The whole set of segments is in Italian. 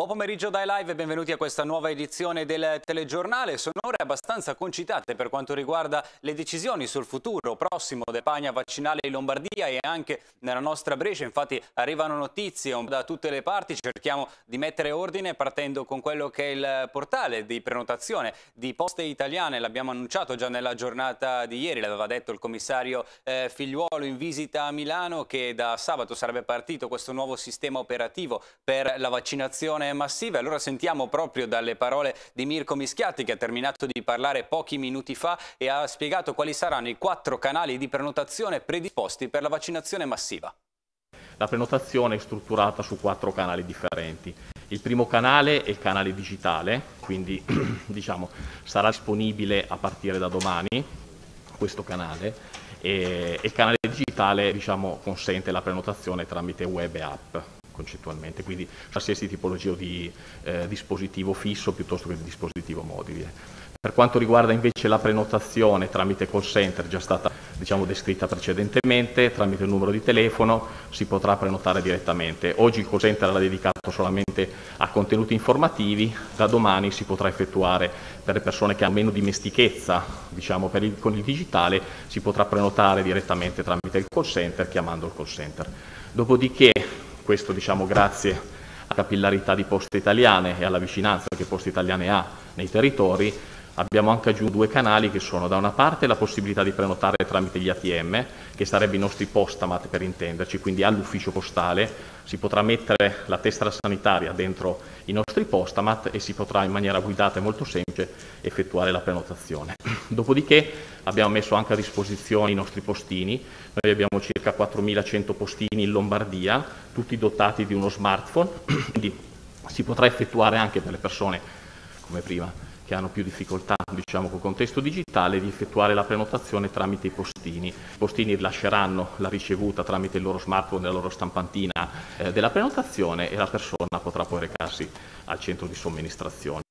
Buon pomeriggio dai live e benvenuti a questa nuova edizione del telegiornale. Sono ore abbastanza concitate per quanto riguarda le decisioni sul futuro prossimo depagna vaccinale in Lombardia e anche nella nostra Brescia. Infatti arrivano notizie da tutte le parti, cerchiamo di mettere ordine partendo con quello che è il portale di prenotazione di Poste Italiane. L'abbiamo annunciato già nella giornata di ieri, l'aveva detto il commissario eh, Figliuolo in visita a Milano che da sabato sarebbe partito questo nuovo sistema operativo per la vaccinazione massive. Allora sentiamo proprio dalle parole di Mirko Mischiatti che ha terminato di parlare pochi minuti fa e ha spiegato quali saranno i quattro canali di prenotazione predisposti per la vaccinazione massiva. La prenotazione è strutturata su quattro canali differenti. Il primo canale è il canale digitale, quindi diciamo, sarà disponibile a partire da domani questo canale e il canale digitale diciamo, consente la prenotazione tramite web e app concettualmente, quindi qualsiasi tipologia di eh, dispositivo fisso piuttosto che di dispositivo mobile. Per quanto riguarda invece la prenotazione tramite call center, già stata diciamo, descritta precedentemente, tramite il numero di telefono si potrà prenotare direttamente. Oggi il call center era dedicato solamente a contenuti informativi, da domani si potrà effettuare per le persone che hanno meno dimestichezza diciamo, il, con il digitale, si potrà prenotare direttamente tramite il call center chiamando il call center. Dopodiché questo diciamo grazie alla capillarità di Poste Italiane e alla vicinanza che Poste Italiane ha nei territori, abbiamo anche aggiunto due canali che sono da una parte la possibilità di prenotare tramite gli ATM, che sarebbero i nostri postamat per intenderci, quindi all'ufficio postale, si potrà mettere la testa sanitaria dentro i nostri postamat e si potrà in maniera guidata e molto semplice effettuare la prenotazione. Dopodiché abbiamo messo anche a disposizione i nostri postini, noi abbiamo circa 4.100 postini in Lombardia, tutti dotati di uno smartphone, quindi si potrà effettuare anche per le persone come prima che hanno più difficoltà diciamo, col contesto digitale di effettuare la prenotazione tramite i postini. I postini rilasceranno la ricevuta tramite il loro smartphone e la loro stampantina eh, della prenotazione e la persona potrà poi recarsi al centro di somministrazione.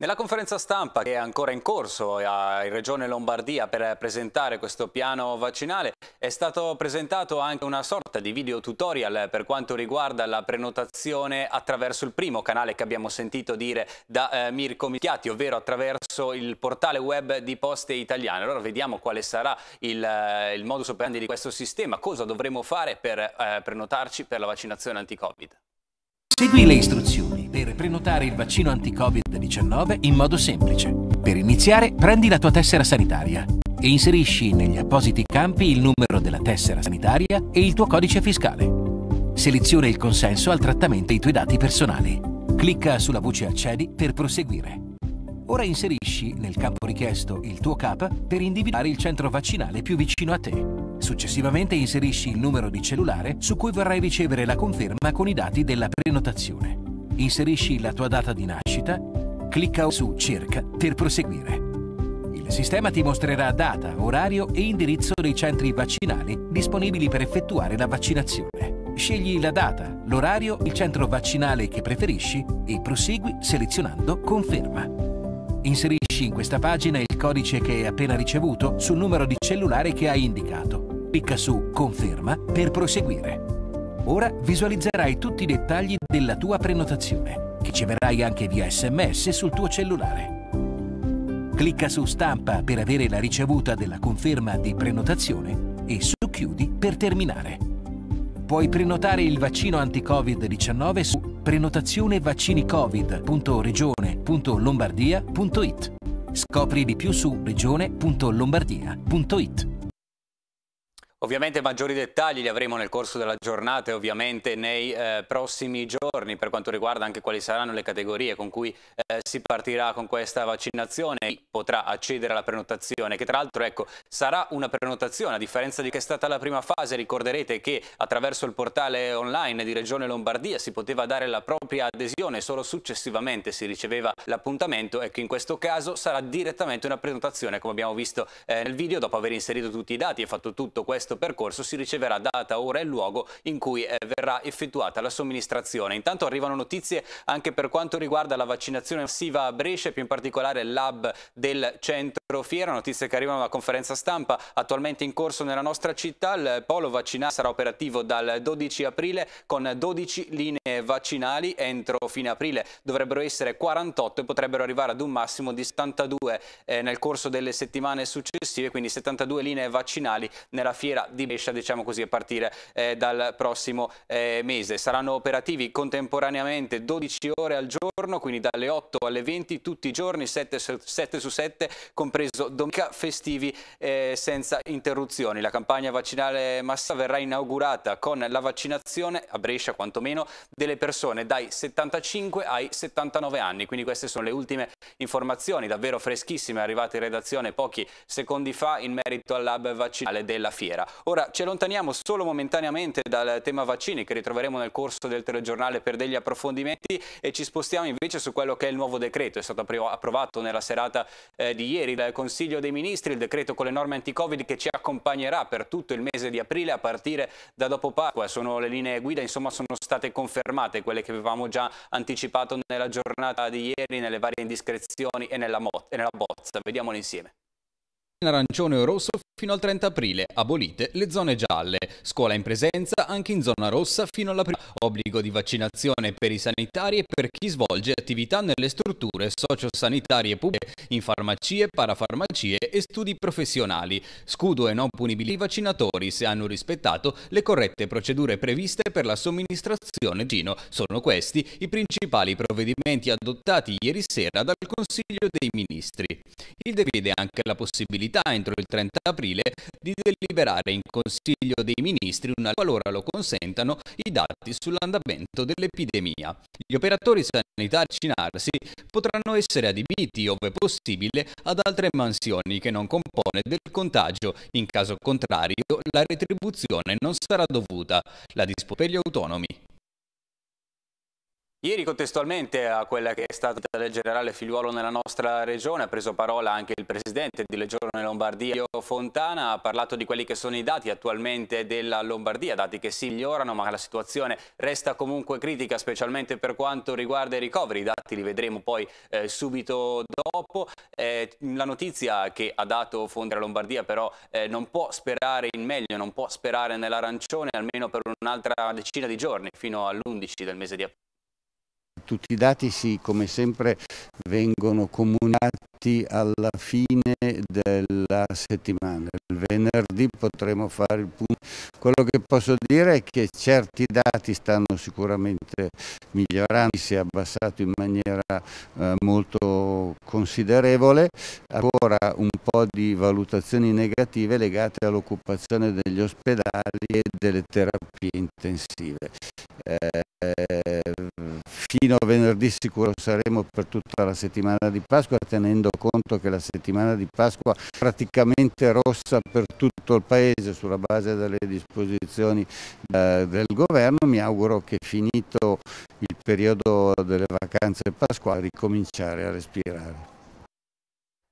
Nella conferenza stampa che è ancora in corso in Regione Lombardia per presentare questo piano vaccinale è stato presentato anche una sorta di video tutorial per quanto riguarda la prenotazione attraverso il primo canale che abbiamo sentito dire da eh, Mirko Michiatti, ovvero attraverso il portale web di Poste Italiane. Allora vediamo quale sarà il, eh, il modus operandi di questo sistema, cosa dovremo fare per eh, prenotarci per la vaccinazione anti-Covid. Segui le istruzioni per prenotare il vaccino anti-Covid-19 in modo semplice. Per iniziare, prendi la tua tessera sanitaria e inserisci negli appositi campi il numero della tessera sanitaria e il tuo codice fiscale. Seleziona il consenso al trattamento dei tuoi dati personali. Clicca sulla voce Accedi per proseguire. Ora inserisci nel campo richiesto il tuo CAP per individuare il centro vaccinale più vicino a te. Successivamente inserisci il numero di cellulare su cui vorrai ricevere la conferma con i dati della prenotazione. Inserisci la tua data di nascita, clicca su Cerca per proseguire. Il sistema ti mostrerà data, orario e indirizzo dei centri vaccinali disponibili per effettuare la vaccinazione. Scegli la data, l'orario, il centro vaccinale che preferisci e prosegui selezionando Conferma. Inserisci in questa pagina il codice che hai appena ricevuto sul numero di cellulare che hai indicato. Clicca su Conferma per proseguire. Ora visualizzerai tutti i dettagli della tua prenotazione, che riceverai anche via sms sul tuo cellulare. Clicca su Stampa per avere la ricevuta della conferma di prenotazione e su Chiudi per terminare puoi prenotare il vaccino anti-Covid-19 su prenotazionevaccinicovid.regione.lombardia.it. Scopri di più su regione.lombardia.it. Ovviamente maggiori dettagli li avremo nel corso della giornata e ovviamente nei eh, prossimi giorni per quanto riguarda anche quali saranno le categorie con cui eh, si partirà con questa vaccinazione, potrà accedere alla prenotazione, che tra l'altro ecco, sarà una prenotazione a differenza di che è stata la prima fase, ricorderete che attraverso il portale online di Regione Lombardia si poteva dare la propria adesione, solo successivamente si riceveva l'appuntamento, ecco in questo caso sarà direttamente una prenotazione come abbiamo visto eh, nel video dopo aver inserito tutti i dati e fatto tutto questo questo percorso si riceverà data, ora e luogo in cui eh, verrà effettuata la somministrazione. Intanto arrivano notizie anche per quanto riguarda la vaccinazione massiva a Brescia, più in particolare il lab del centro Fiera, notizie che arrivano dalla conferenza stampa attualmente in corso nella nostra città. Il polo vaccinale sarà operativo dal 12 aprile con 12 linee vaccinali entro fine aprile. Dovrebbero essere 48 e potrebbero arrivare ad un massimo di 72 eh, nel corso delle settimane successive, quindi 72 linee vaccinali nella fiera frontiera di Brescia, diciamo così, a partire eh, dal prossimo eh, mese. Saranno operativi contemporaneamente 12 ore al giorno, quindi dalle 8 alle 20 tutti i giorni, 7 su 7, su 7 compreso domenica festivi eh, senza interruzioni. La campagna vaccinale massa verrà inaugurata con la vaccinazione, a Brescia quantomeno, delle persone dai 75 ai 79 anni. Quindi queste sono le ultime informazioni davvero freschissime arrivate in redazione pochi secondi fa in merito al lab vaccinale della fiera. Ora ci allontaniamo solo momentaneamente dal tema vaccini che ritroveremo nel corso del telegiornale per degli approfondimenti e ci spostiamo invece su quello che è il nuovo decreto. È stato approvato nella serata eh, di ieri dal Consiglio dei Ministri il decreto con le norme anti-Covid che ci accompagnerà per tutto il mese di aprile a partire da dopo Pasqua. Sono le linee guida, insomma sono state confermate quelle che avevamo già anticipato nella giornata di ieri nelle varie indiscrezioni e nella, e nella bozza. Vediamolo insieme in arancione o rosso fino al 30 aprile, abolite le zone gialle, scuola in presenza anche in zona rossa fino alla prima, obbligo di vaccinazione per i sanitari e per chi svolge attività nelle strutture sociosanitarie pubbliche, in farmacie, parafarmacie e studi professionali, scudo e non punibili i vaccinatori se hanno rispettato le corrette procedure previste per la somministrazione Gino. Sono questi i principali provvedimenti adottati ieri sera dal Consiglio dei Ministri. Il decreto vede anche la possibilità possibilità entro il 30 aprile di deliberare in Consiglio dei Ministri, una, qualora lo consentano, i dati sull'andamento dell'epidemia. Gli operatori sanitari cinarsi potranno essere adibiti, ove possibile, ad altre mansioni che non compone del contagio. In caso contrario, la retribuzione non sarà dovuta. La dispo per gli autonomi. Ieri contestualmente a quella che è stata del generale Figliuolo nella nostra regione ha preso parola anche il presidente di Regione Lombardia Fontana, ha parlato di quelli che sono i dati attualmente della Lombardia, dati che si migliorano ma la situazione resta comunque critica specialmente per quanto riguarda i ricoveri, i dati li vedremo poi eh, subito dopo. Eh, la notizia che ha dato Fondi Lombardia però eh, non può sperare in meglio, non può sperare nell'arancione almeno per un'altra decina di giorni fino all'11 del mese di aprile tutti i dati sì, come sempre vengono comunicati alla fine della settimana. Il venerdì potremo fare il punto. Quello che posso dire è che certi dati stanno sicuramente migliorando, si è abbassato in maniera eh, molto considerevole, ancora un po' di valutazioni negative legate all'occupazione degli ospedali e delle terapie intensive. Eh, fino a venerdì sicuro saremo per tutta la settimana di Pasqua, tenendo conto che la settimana di Pasqua è praticamente rossa per tutto il Paese sulla base delle disposizioni eh, del governo. Mi auguro che finito il periodo delle vacanze pasquali ricominciare a respirare.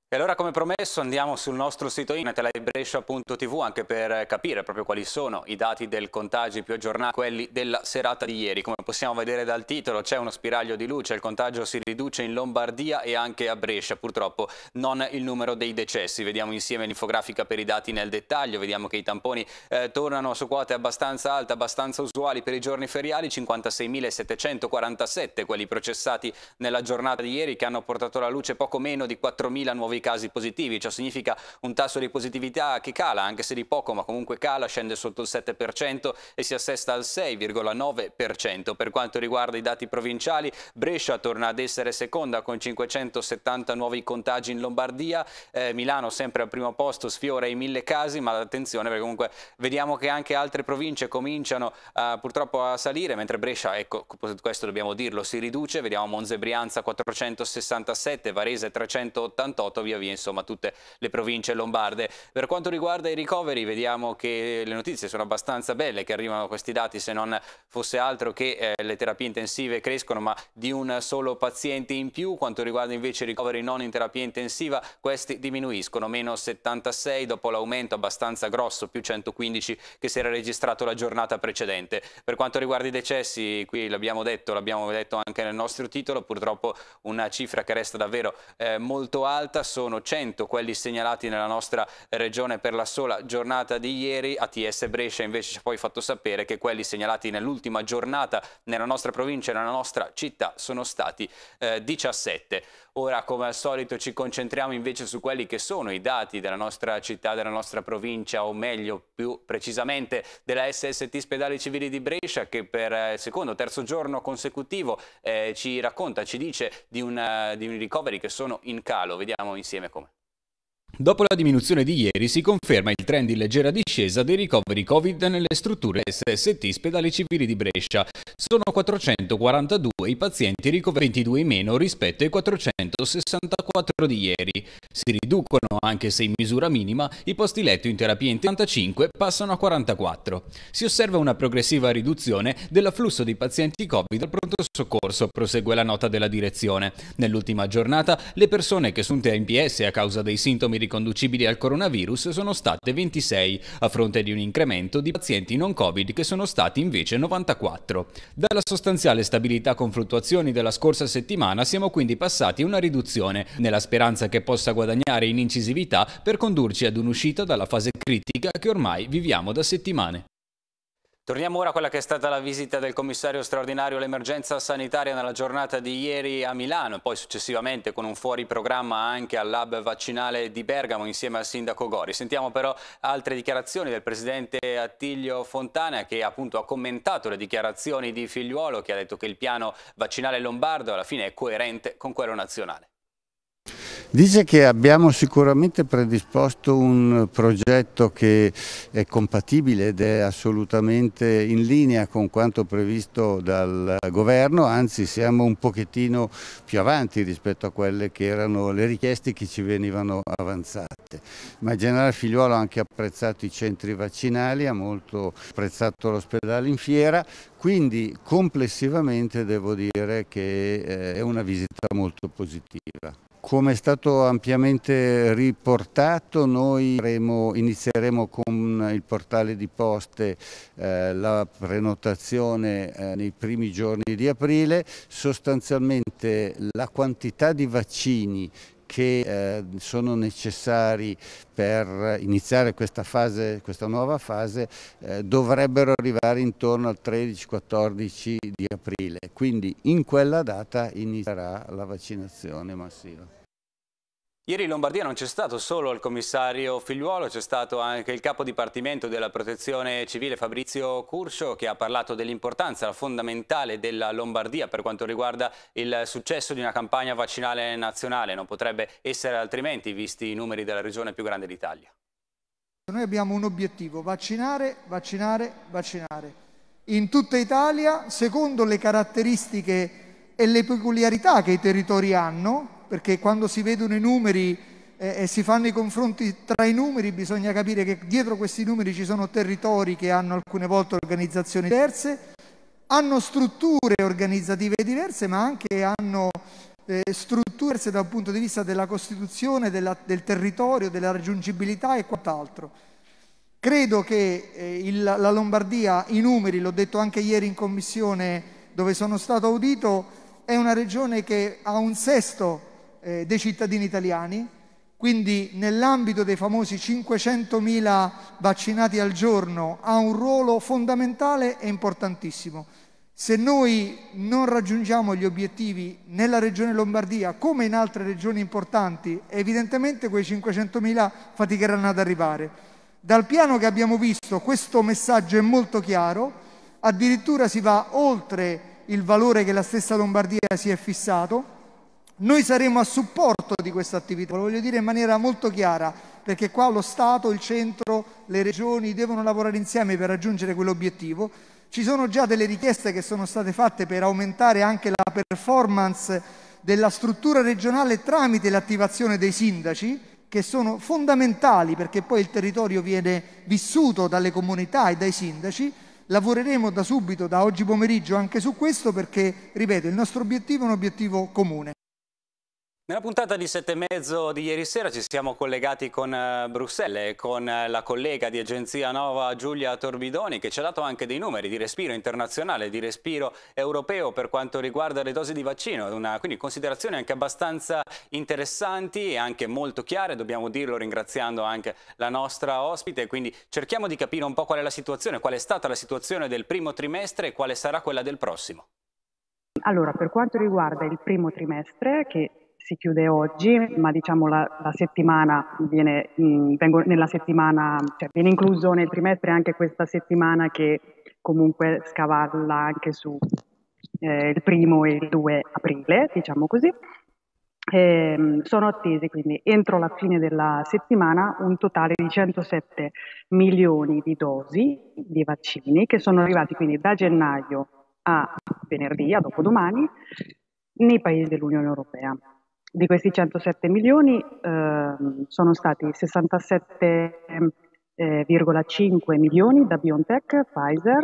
E allora come promesso andiamo sul nostro sito internet livebrescia.tv anche per capire proprio quali sono i dati del contagio più aggiornati, quelli della serata di ieri. Come possiamo vedere dal titolo c'è uno spiraglio di luce, il contagio si riduce in Lombardia e anche a Brescia, purtroppo non il numero dei decessi. Vediamo insieme l'infografica per i dati nel dettaglio, vediamo che i tamponi eh, tornano su quote abbastanza alte, abbastanza usuali per i giorni feriali, 56.747 quelli processati nella giornata di ieri che hanno portato alla luce poco meno di 4.000 nuovi casi positivi, ciò cioè significa un tasso di positività che cala, anche se di poco, ma comunque cala, scende sotto il 7% e si assesta al 6,9%. Per quanto riguarda i dati provinciali, Brescia torna ad essere seconda con 570 nuovi contagi in Lombardia, eh, Milano sempre al primo posto, sfiora i mille casi, ma attenzione perché comunque vediamo che anche altre province cominciano eh, purtroppo a salire, mentre Brescia, ecco, questo dobbiamo dirlo, si riduce, vediamo Monzebrianza 467, Varese 388, via via insomma tutte le province lombarde. Per quanto riguarda i ricoveri vediamo che le notizie sono abbastanza belle che arrivano questi dati se non fosse altro che eh, le terapie intensive crescono ma di un solo paziente in più. Quanto riguarda invece i ricoveri non in terapia intensiva questi diminuiscono, meno 76 dopo l'aumento abbastanza grosso, più 115 che si era registrato la giornata precedente. Per quanto riguarda i decessi, qui l'abbiamo detto, l'abbiamo detto anche nel nostro titolo, purtroppo una cifra che resta davvero eh, molto alta, sono 100 quelli segnalati nella nostra regione per la sola giornata di ieri, ATS Brescia invece ci ha poi fatto sapere che quelli segnalati nell'ultima giornata nella nostra provincia e nella nostra città sono stati eh, 17. Ora, come al solito, ci concentriamo invece su quelli che sono i dati della nostra città, della nostra provincia, o meglio, più precisamente, della SST Spedali Civili di Brescia, che per il eh, secondo o terzo giorno consecutivo eh, ci racconta, ci dice di, un eh, recovery che sono in calo. Vediamo insieme come. Dopo la diminuzione di ieri si conferma il trend in leggera discesa dei ricoveri Covid nelle strutture SST Spedali Civili di Brescia. Sono 442 i pazienti ricoverati 22 in meno rispetto ai 464 di ieri. Si riducono, anche se in misura minima, i posti letto in terapia in 35 passano a 44. Si osserva una progressiva riduzione dell'afflusso dei pazienti Covid al pronto soccorso, prosegue la nota della direzione. Nell'ultima giornata le persone che sunte a NPS a causa dei sintomi riconducibili al coronavirus sono state 26, a fronte di un incremento di pazienti non Covid che sono stati invece 94. Dalla sostanziale stabilità con fluttuazioni della scorsa settimana siamo quindi passati a una riduzione, nella speranza che possa guadagnare in incisività per condurci ad un'uscita dalla fase critica che ormai viviamo da settimane. Torniamo ora a quella che è stata la visita del commissario straordinario all'emergenza sanitaria nella giornata di ieri a Milano e poi successivamente con un fuori programma anche lab vaccinale di Bergamo insieme al sindaco Gori. Sentiamo però altre dichiarazioni del presidente Attilio Fontana che appunto ha commentato le dichiarazioni di Figliuolo che ha detto che il piano vaccinale lombardo alla fine è coerente con quello nazionale. Dice che abbiamo sicuramente predisposto un progetto che è compatibile ed è assolutamente in linea con quanto previsto dal governo, anzi siamo un pochettino più avanti rispetto a quelle che erano le richieste che ci venivano avanzate. Ma il generale Figliuolo ha anche apprezzato i centri vaccinali, ha molto apprezzato l'ospedale in fiera, quindi complessivamente devo dire che eh, è una visita molto positiva. Come è stato ampiamente riportato, noi inizieremo con il portale di poste eh, la prenotazione eh, nei primi giorni di aprile. Sostanzialmente la quantità di vaccini che eh, sono necessari per iniziare questa, fase, questa nuova fase eh, dovrebbero arrivare intorno al 13-14 di aprile, quindi in quella data inizierà la vaccinazione massiva. Ieri in Lombardia non c'è stato solo il commissario Figliuolo, c'è stato anche il capo dipartimento della protezione civile Fabrizio Curcio che ha parlato dell'importanza fondamentale della Lombardia per quanto riguarda il successo di una campagna vaccinale nazionale. Non potrebbe essere altrimenti visti i numeri della regione più grande d'Italia. Noi abbiamo un obiettivo, vaccinare, vaccinare, vaccinare. In tutta Italia, secondo le caratteristiche e le peculiarità che i territori hanno, perché quando si vedono i numeri eh, e si fanno i confronti tra i numeri bisogna capire che dietro questi numeri ci sono territori che hanno alcune volte organizzazioni diverse, hanno strutture organizzative diverse, ma anche hanno eh, strutture diverse dal punto di vista della costituzione, della, del territorio, della raggiungibilità e quant'altro. Credo che eh, il, la Lombardia, i numeri, l'ho detto anche ieri in commissione dove sono stato audito, è una regione che ha un sesto eh, dei cittadini italiani, quindi nell'ambito dei famosi 500.000 vaccinati al giorno ha un ruolo fondamentale e importantissimo. Se noi non raggiungiamo gli obiettivi nella regione Lombardia come in altre regioni importanti, evidentemente quei 500.000 faticheranno ad arrivare. Dal piano che abbiamo visto questo messaggio è molto chiaro, addirittura si va oltre il valore che la stessa Lombardia si è fissato noi saremo a supporto di questa attività, lo voglio dire in maniera molto chiara, perché qua lo Stato, il centro, le regioni devono lavorare insieme per raggiungere quell'obiettivo. Ci sono già delle richieste che sono state fatte per aumentare anche la performance della struttura regionale tramite l'attivazione dei sindaci, che sono fondamentali perché poi il territorio viene vissuto dalle comunità e dai sindaci. Lavoreremo da subito, da oggi pomeriggio, anche su questo perché, ripeto, il nostro obiettivo è un obiettivo comune. Nella puntata di sette e mezzo di ieri sera ci siamo collegati con eh, Bruxelles, e con eh, la collega di Agenzia Nova Giulia Torbidoni che ci ha dato anche dei numeri di respiro internazionale, di respiro europeo per quanto riguarda le dosi di vaccino, Una, quindi considerazioni anche abbastanza interessanti e anche molto chiare, dobbiamo dirlo ringraziando anche la nostra ospite, quindi cerchiamo di capire un po' qual è la situazione, qual è stata la situazione del primo trimestre e quale sarà quella del prossimo. Allora, per quanto riguarda il primo trimestre, che si chiude oggi, ma diciamo la, la settimana viene, mh, mm, vengo, settimana, cioè viene incluso nel trimestre anche questa settimana che comunque scavalla anche su eh, il primo e il 2 aprile, diciamo così. Eh, sono attesi quindi entro la fine della settimana un totale di 107 milioni di dosi di vaccini che sono arrivati quindi da gennaio a venerdì, a dopodomani, nei paesi dell'Unione Europea. Di questi 107 milioni eh, sono stati 67,5 eh, milioni da BioNTech, Pfizer,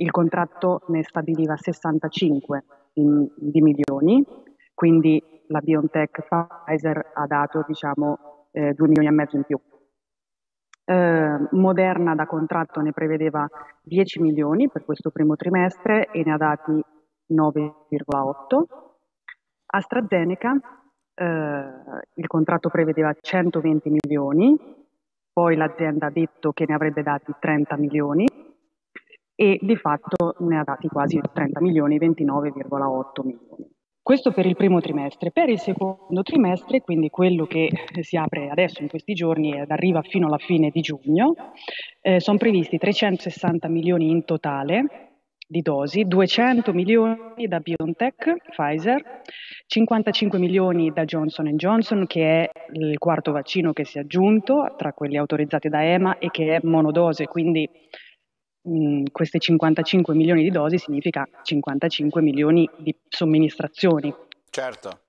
il contratto ne stabiliva 65 in, di milioni, quindi la BioNTech Pfizer ha dato diciamo eh, 2 milioni e mezzo in più. Eh, Moderna da contratto ne prevedeva 10 milioni per questo primo trimestre e ne ha dati 9,8 AstraZeneca, eh, il contratto prevedeva 120 milioni, poi l'azienda ha detto che ne avrebbe dati 30 milioni e di fatto ne ha dati quasi 30 milioni, 29,8 milioni. Questo per il primo trimestre. Per il secondo trimestre, quindi quello che si apre adesso in questi giorni ed arriva fino alla fine di giugno, eh, sono previsti 360 milioni in totale di dosi, 200 milioni da BioNTech, Pfizer, 55 milioni da Johnson Johnson, che è il quarto vaccino che si è aggiunto tra quelli autorizzati da EMA e che è monodose, quindi mh, mm, queste 55 milioni di dosi significa 55 milioni di somministrazioni. Certo.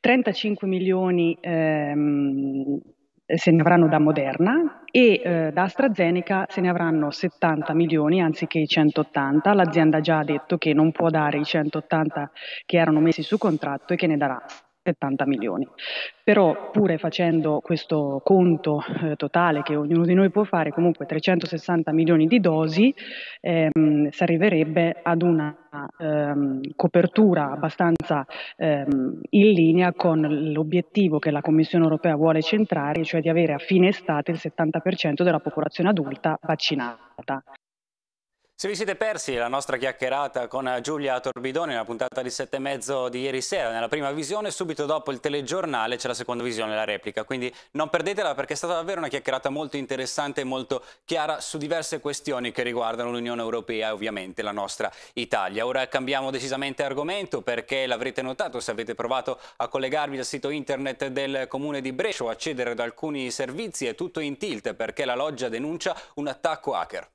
35 eh, milioni ehm, eh, se ne avranno da Moderna e eh, da AstraZeneca se ne avranno 70 milioni anziché i 180. L'azienda già ha detto che non può dare i 180 che erano messi su contratto e che ne darà 70 milioni. Però pure facendo questo conto eh, totale che ognuno di noi può fare, comunque 360 milioni di dosi, ehm, si arriverebbe ad una ehm, copertura abbastanza ehm, in linea con l'obiettivo che la Commissione europea vuole centrare, cioè di avere a fine estate il 70% della popolazione adulta vaccinata. Se vi siete persi la nostra chiacchierata con Giulia Torbidoni nella puntata di sette e mezzo di ieri sera, nella prima visione, subito dopo il telegiornale c'è la seconda visione, la replica. Quindi non perdetela perché è stata davvero una chiacchierata molto interessante e molto chiara su diverse questioni che riguardano l'Unione Europea e ovviamente la nostra Italia. Ora cambiamo decisamente argomento perché l'avrete notato se avete provato a collegarvi al sito internet del comune di Brescia o accedere ad alcuni servizi è tutto in tilt perché la loggia denuncia un attacco hacker.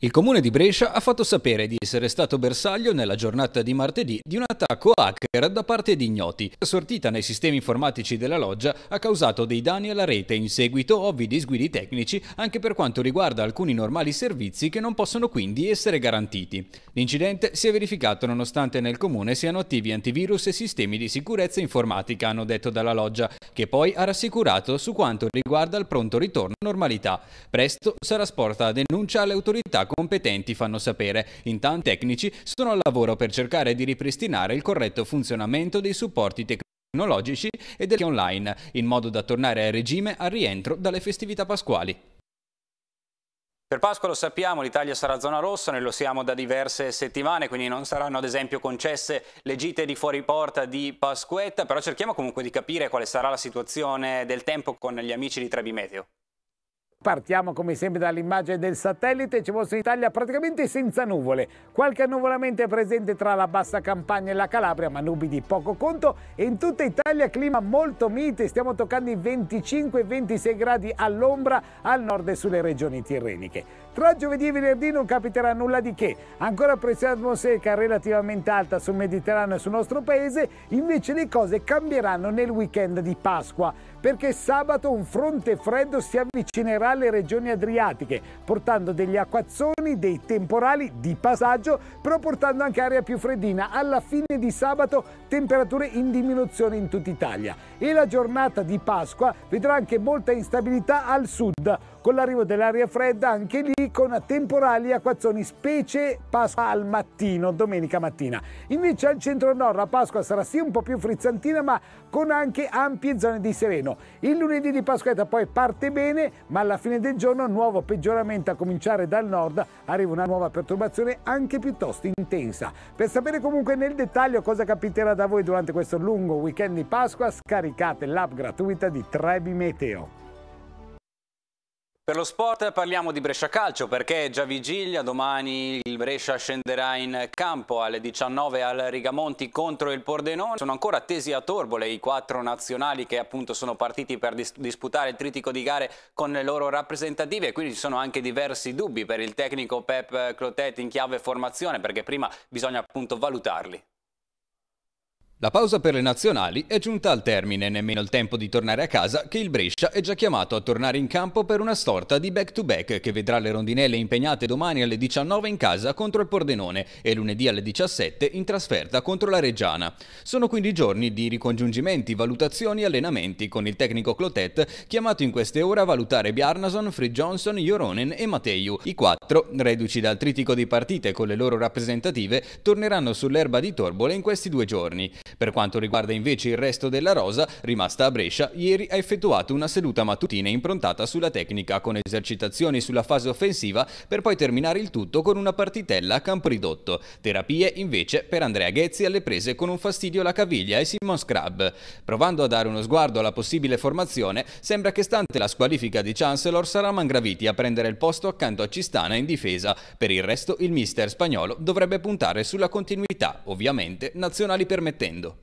Il comune di Brescia ha fatto sapere di essere stato bersaglio nella giornata di martedì di un attacco hacker da parte di ignoti. La sortita nei sistemi informatici della loggia ha causato dei danni alla rete in seguito ovvi disguidi tecnici anche per quanto riguarda alcuni normali servizi che non possono quindi essere garantiti. L'incidente si è verificato nonostante nel comune siano attivi antivirus e sistemi di sicurezza informatica, hanno detto dalla loggia, che poi ha rassicurato su quanto riguarda il pronto ritorno a normalità. Presto sarà sporta a denuncia alle autorità competenti fanno sapere. Intanto i tecnici sono al lavoro per cercare di ripristinare il corretto funzionamento dei supporti tecnologici e delle online, in modo da tornare a regime al rientro dalle festività pasquali. Per Pasqua lo sappiamo, l'Italia sarà zona rossa, noi lo siamo da diverse settimane, quindi non saranno ad esempio concesse le gite di fuori porta di Pasquetta, però cerchiamo comunque di capire quale sarà la situazione del tempo con gli amici di Trebimeteo. Partiamo come sempre dall'immagine del satellite, ci mostra Italia praticamente senza nuvole. Qualche annuvolamento è presente tra la bassa campagna e la Calabria, ma nubi di poco conto. E in tutta Italia clima molto mite, stiamo toccando i 25-26 gradi all'ombra al nord e sulle regioni tirreniche. Tra giovedì e venerdì non capiterà nulla di che. Ancora pressione atmosferica relativamente alta sul Mediterraneo e sul nostro paese, invece le cose cambieranno nel weekend di Pasqua perché sabato un fronte freddo si avvicinerà alle regioni adriatiche, portando degli acquazzoni, dei temporali di passaggio, però portando anche aria più freddina. Alla fine di sabato temperature in diminuzione in tutta Italia. E la giornata di Pasqua vedrà anche molta instabilità al sud con l'arrivo dell'aria fredda anche lì con temporali e acquazzoni specie Pasqua al mattino, domenica mattina. Invece al centro-nord la Pasqua sarà sì un po' più frizzantina ma con anche ampie zone di sereno. Il lunedì di Pasquetta poi parte bene ma alla fine del giorno nuovo peggioramento a cominciare dal nord arriva una nuova perturbazione anche piuttosto intensa. Per sapere comunque nel dettaglio cosa capiterà da voi durante questo lungo weekend di Pasqua scaricate l'app gratuita di Trebi Meteo. Per lo sport parliamo di Brescia Calcio perché è già vigilia domani il Brescia scenderà in campo alle 19 al Rigamonti contro il Pordenone. Sono ancora attesi a Torbole i quattro nazionali che appunto sono partiti per dis disputare il tritico di gare con le loro rappresentative e quindi ci sono anche diversi dubbi per il tecnico Pep Clotet in chiave formazione perché prima bisogna appunto valutarli. La pausa per le nazionali è giunta al termine, nemmeno il tempo di tornare a casa che il Brescia è già chiamato a tornare in campo per una storta di back-to-back che vedrà le rondinelle impegnate domani alle 19 in casa contro il Pordenone e lunedì alle 17 in trasferta contro la Reggiana. Sono quindi giorni di ricongiungimenti, valutazioni e allenamenti con il tecnico Clotet chiamato in queste ore a valutare Bjarnason, Fritz Johnson, Joronen e Matteiu. I quattro, reduci dal tritico di partite con le loro rappresentative, torneranno sull'erba di Torbole in questi due giorni. Per quanto riguarda invece il resto della rosa, rimasta a Brescia, ieri ha effettuato una seduta mattutina improntata sulla tecnica con esercitazioni sulla fase offensiva per poi terminare il tutto con una partitella a campo ridotto. Terapie invece per Andrea Ghezzi alle prese con un fastidio alla caviglia e Simon Scrub. Provando a dare uno sguardo alla possibile formazione, sembra che stante la squalifica di Chancellor sarà Mangraviti a prendere il posto accanto a Cistana in difesa. Per il resto il mister spagnolo dovrebbe puntare sulla continuità, ovviamente nazionali permettendo. tremendo.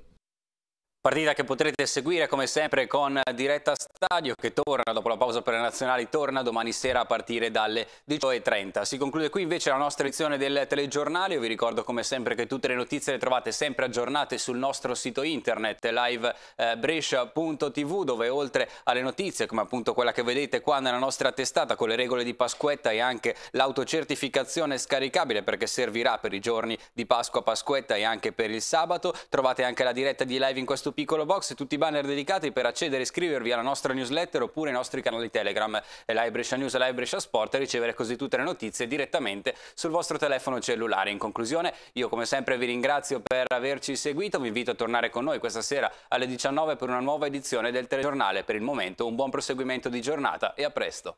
Partita che potrete seguire come sempre con Diretta Stadio che torna dopo la pausa per le nazionali, torna domani sera a partire dalle 18.30. Si conclude qui invece la nostra edizione del telegiornale. Io vi ricordo come sempre che tutte le notizie le trovate sempre aggiornate sul nostro sito internet livebrescia.tv eh, dove oltre alle notizie come appunto quella che vedete qua nella nostra testata con le regole di Pasquetta e anche l'autocertificazione scaricabile perché servirà per i giorni di Pasqua Pasquetta e anche per il sabato, trovate anche la diretta di live in questo piccolo box tutti i banner dedicati per accedere e iscrivervi alla nostra newsletter oppure ai nostri canali Telegram, eh, Live Brescia News e Live Brescia Sport e ricevere così tutte le notizie direttamente sul vostro telefono cellulare. In conclusione io come sempre vi ringrazio per averci seguito, vi invito a tornare con noi questa sera alle 19 per una nuova edizione del telegiornale. Per il momento un buon proseguimento di giornata e a presto.